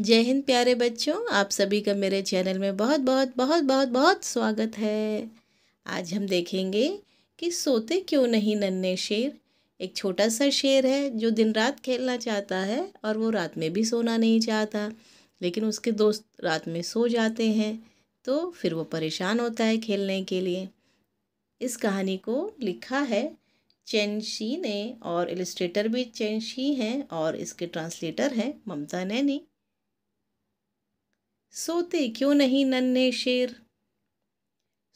जय हिंद प्यारे बच्चों आप सभी का मेरे चैनल में बहुत बहुत बहुत बहुत बहुत स्वागत है आज हम देखेंगे कि सोते क्यों नहीं नन्हे शेर एक छोटा सा शेर है जो दिन रात खेलना चाहता है और वो रात में भी सोना नहीं चाहता लेकिन उसके दोस्त रात में सो जाते हैं तो फिर वो परेशान होता है खेलने के लिए इस कहानी को लिखा है चैनशी ने और इलिस्ट्रेटर भी चैनशी हैं और इसके ट्रांसलेटर हैं ममता नैनी सोते क्यों नहीं नन्हे शेर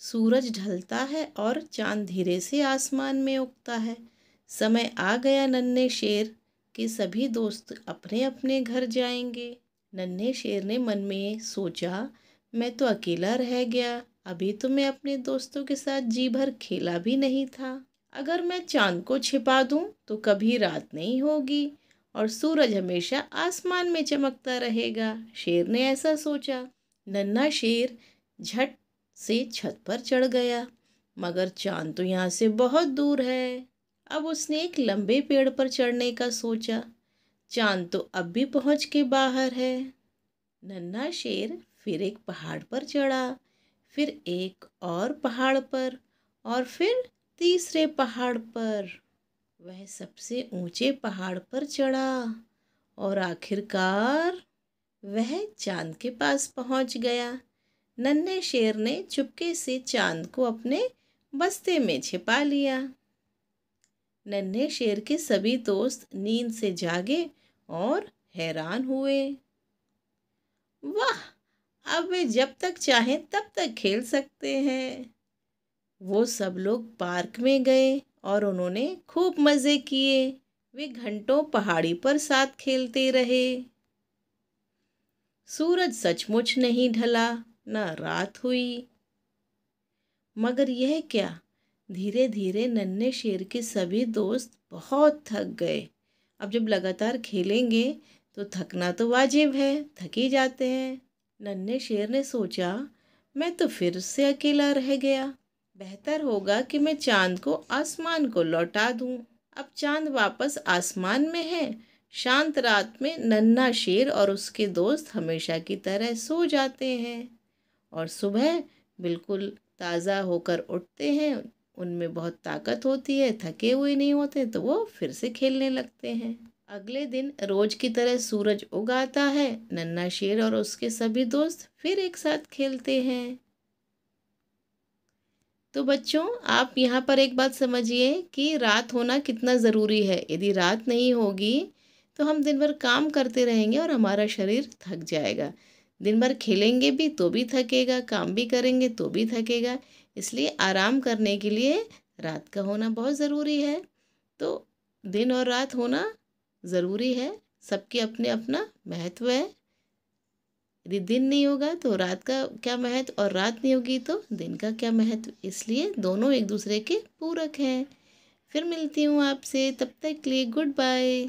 सूरज ढलता है और चांद धीरे से आसमान में उगता है समय आ गया नन्हे शेर कि सभी दोस्त अपने अपने घर जाएंगे नन्हे शेर ने मन में सोचा मैं तो अकेला रह गया अभी तो मैं अपने दोस्तों के साथ जी भर खेला भी नहीं था अगर मैं चांद को छिपा दूं तो कभी रात नहीं होगी और सूरज हमेशा आसमान में चमकता रहेगा शेर ने ऐसा सोचा नन्ना शेर झट से छत पर चढ़ गया मगर चांद तो यहाँ से बहुत दूर है अब उसने एक लंबे पेड़ पर चढ़ने का सोचा चांद तो अब भी पहुँच के बाहर है नन्ना शेर फिर एक पहाड़ पर चढ़ा फिर एक और पहाड़ पर और फिर तीसरे पहाड़ पर वह सबसे ऊंचे पहाड़ पर चढ़ा और आखिरकार वह चांद के पास पहुंच गया नन्हे शेर ने चुपके से चांद को अपने बस्ते में छिपा लिया नन्हे शेर के सभी दोस्त नींद से जागे और हैरान हुए वाह अब वे जब तक चाहें तब तक खेल सकते हैं वो सब लोग पार्क में गए और उन्होंने खूब मज़े किए वे घंटों पहाड़ी पर साथ खेलते रहे सूरज सचमुच नहीं ढला न रात हुई मगर यह क्या धीरे धीरे नन्हे शेर के सभी दोस्त बहुत थक गए अब जब लगातार खेलेंगे तो थकना तो वाजिब है थक ही जाते हैं नन्हे शेर ने सोचा मैं तो फिर से अकेला रह गया बेहतर होगा कि मैं चांद को आसमान को लौटा दूँ अब चांद वापस आसमान में है शांत रात में नन्ना शेर और उसके दोस्त हमेशा की तरह सो जाते हैं और सुबह बिल्कुल ताज़ा होकर उठते हैं उनमें बहुत ताकत होती है थके हुए नहीं होते तो वो फिर से खेलने लगते हैं अगले दिन रोज की तरह सूरज उगाता है नन्ना शेर और उसके सभी दोस्त फिर एक साथ खेलते हैं तो बच्चों आप यहाँ पर एक बात समझिए कि रात होना कितना ज़रूरी है यदि रात नहीं होगी तो हम दिन भर काम करते रहेंगे और हमारा शरीर थक जाएगा दिन भर खेलेंगे भी तो भी थकेगा काम भी करेंगे तो भी थकेगा इसलिए आराम करने के लिए रात का होना बहुत ज़रूरी है तो दिन और रात होना ज़रूरी है सबके अपने अपना महत्व है यदि दिन नहीं होगा तो रात का क्या महत्व और रात नहीं होगी तो दिन का क्या महत्व इसलिए दोनों एक दूसरे के पूरक हैं फिर मिलती हूँ आपसे तब तक के लिए गुड बाय